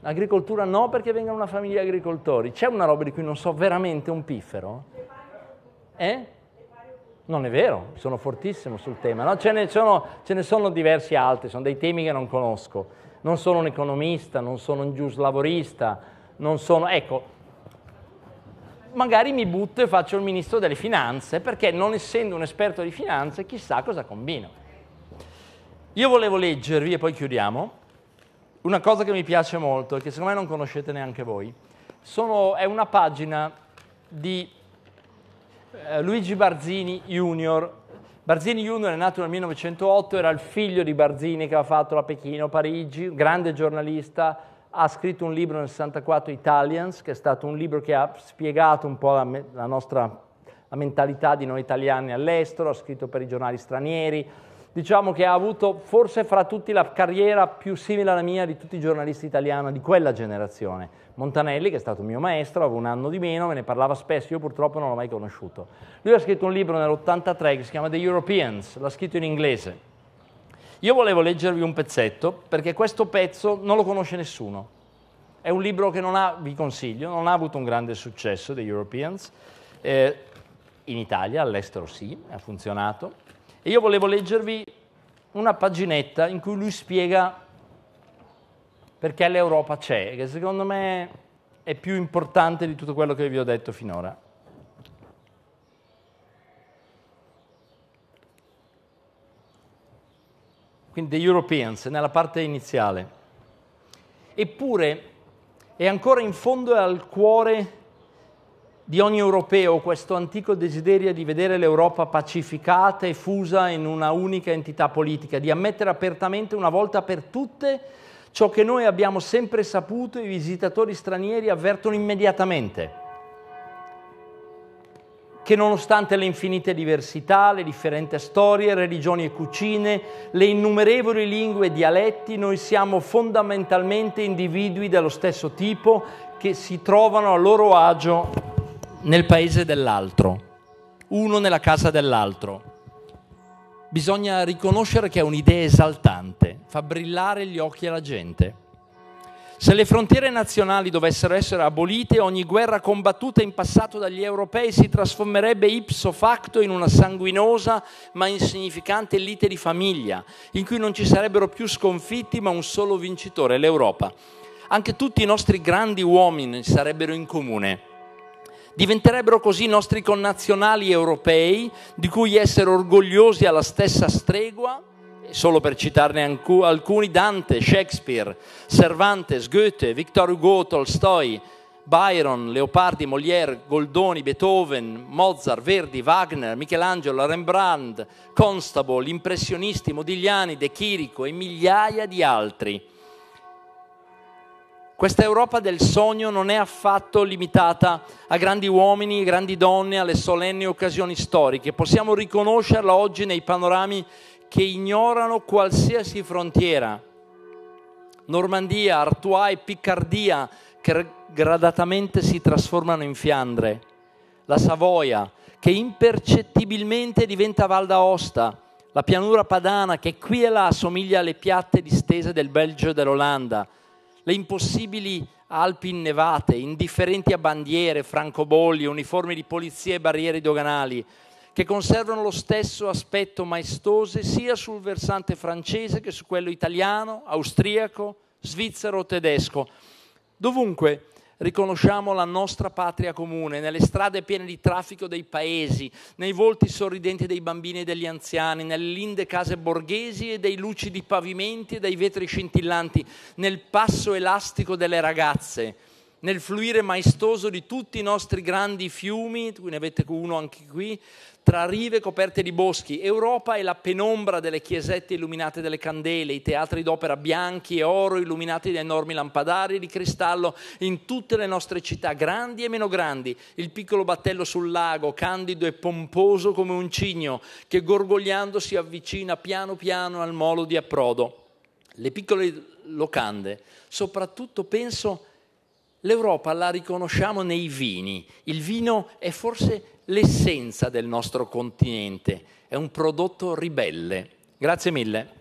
agricoltura no perché venga una famiglia di agricoltori. C'è una roba di cui non so veramente un piffero? Eh? Non è vero, sono fortissimo sul tema. No? Ce, ne sono, ce ne sono diversi altri, sono dei temi che non conosco. Non sono un economista, non sono un giuslavorista, non sono... Ecco, magari mi butto e faccio il ministro delle finanze, perché non essendo un esperto di finanze chissà cosa combino. Io volevo leggervi, e poi chiudiamo, una cosa che mi piace molto e che secondo me non conoscete neanche voi, sono, è una pagina di eh, Luigi Barzini Junior. Barzini Junior è nato nel 1908, era il figlio di Barzini che aveva fatto la Pechino, Parigi, un grande giornalista, ha scritto un libro nel 64, Italians, che è stato un libro che ha spiegato un po' la, me- la nostra la mentalità di noi italiani all'estero, ha scritto per i giornali stranieri, diciamo che ha avuto forse fra tutti la carriera più simile alla mia di tutti i giornalisti italiani di quella generazione. Montanelli, che è stato mio maestro, aveva un anno di meno, me ne parlava spesso, io purtroppo non l'ho mai conosciuto. Lui ha scritto un libro nell'83 che si chiama The Europeans, l'ha scritto in inglese. Io volevo leggervi un pezzetto perché questo pezzo non lo conosce nessuno. È un libro che non ha, vi consiglio, non ha avuto un grande successo, The Europeans. Eh, in Italia, all'estero sì, ha funzionato. E io volevo leggervi una paginetta in cui lui spiega perché l'Europa c'è, che secondo me è più importante di tutto quello che vi ho detto finora. Quindi The Europeans, nella parte iniziale. Eppure è ancora in fondo al cuore di ogni europeo questo antico desiderio di vedere l'Europa pacificata e fusa in una unica entità politica, di ammettere apertamente una volta per tutte ciò che noi abbiamo sempre saputo e i visitatori stranieri avvertono immediatamente, che nonostante le infinite diversità, le differenti storie, religioni e cucine, le innumerevoli lingue e dialetti, noi siamo fondamentalmente individui dello stesso tipo che si trovano a loro agio nel paese dell'altro, uno nella casa dell'altro. Bisogna riconoscere che è un'idea esaltante, fa brillare gli occhi alla gente. Se le frontiere nazionali dovessero essere abolite, ogni guerra combattuta in passato dagli europei si trasformerebbe ipso facto in una sanguinosa ma insignificante lite di famiglia, in cui non ci sarebbero più sconfitti ma un solo vincitore, l'Europa. Anche tutti i nostri grandi uomini sarebbero in comune Diventerebbero così nostri connazionali europei, di cui essere orgogliosi alla stessa stregua, solo per citarne alcuni, Dante, Shakespeare, Cervantes, Goethe, Victor Hugo, Tolstoi, Byron, Leopardi, Molière, Goldoni, Beethoven, Mozart, Verdi, Wagner, Michelangelo, Rembrandt, Constable, impressionisti, Modigliani, De Chirico e migliaia di altri. Questa Europa del sogno non è affatto limitata a grandi uomini, grandi donne, alle solenni occasioni storiche. Possiamo riconoscerla oggi nei panorami che ignorano qualsiasi frontiera. Normandia, Artois e Piccardia che gradatamente si trasformano in Fiandre. La Savoia che impercettibilmente diventa Val d'Aosta. La pianura padana che qui e là somiglia alle piatte distese del Belgio e dell'Olanda le impossibili Alpi innevate, indifferenti a bandiere, francobolli, uniformi di polizia e barriere doganali, che conservano lo stesso aspetto maestose sia sul versante francese che su quello italiano, austriaco, svizzero o tedesco. Dovunque riconosciamo la nostra patria comune, nelle strade piene di traffico dei paesi, nei volti sorridenti dei bambini e degli anziani, nelle linde case borghesi e dei lucidi pavimenti e dei vetri scintillanti, nel passo elastico delle ragazze, nel fluire maestoso di tutti i nostri grandi fiumi, ne avete uno anche qui, tra rive coperte di boschi. Europa è la penombra delle chiesette illuminate dalle candele, i teatri d'opera bianchi e oro illuminati da enormi lampadari di cristallo in tutte le nostre città, grandi e meno grandi, il piccolo battello sul lago, candido e pomposo come un cigno, che gorgogliando si avvicina piano piano al molo di approdo. Le piccole locande, soprattutto penso a. L'Europa la riconosciamo nei vini. Il vino è forse l'essenza del nostro continente, è un prodotto ribelle. Grazie mille.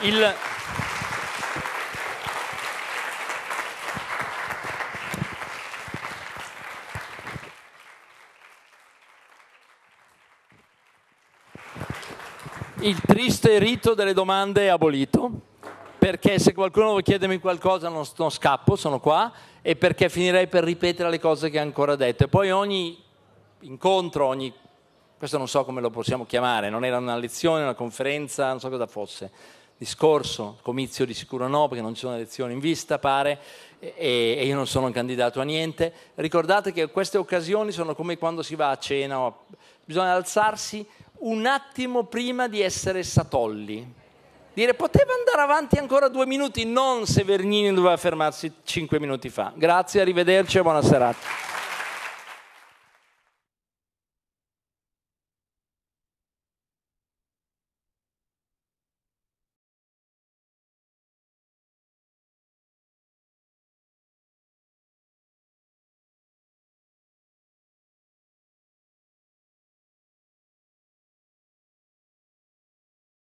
Il... il triste rito delle domande è abolito, perché se qualcuno vuole chiedermi qualcosa non, non scappo, sono qua, e perché finirei per ripetere le cose che ha ancora detto. E poi ogni incontro, ogni questo non so come lo possiamo chiamare, non era una lezione, una conferenza, non so cosa fosse, discorso, comizio di sicuro no, perché non ci sono lezioni in vista, pare, e, e, io non sono un candidato a niente. Ricordate che queste occasioni sono come quando si va a cena, bisogna alzarsi un attimo prima di essere Satolli. Dire poteva andare avanti ancora due minuti, non se Vernini doveva fermarsi cinque minuti fa. Grazie, arrivederci e buona serata.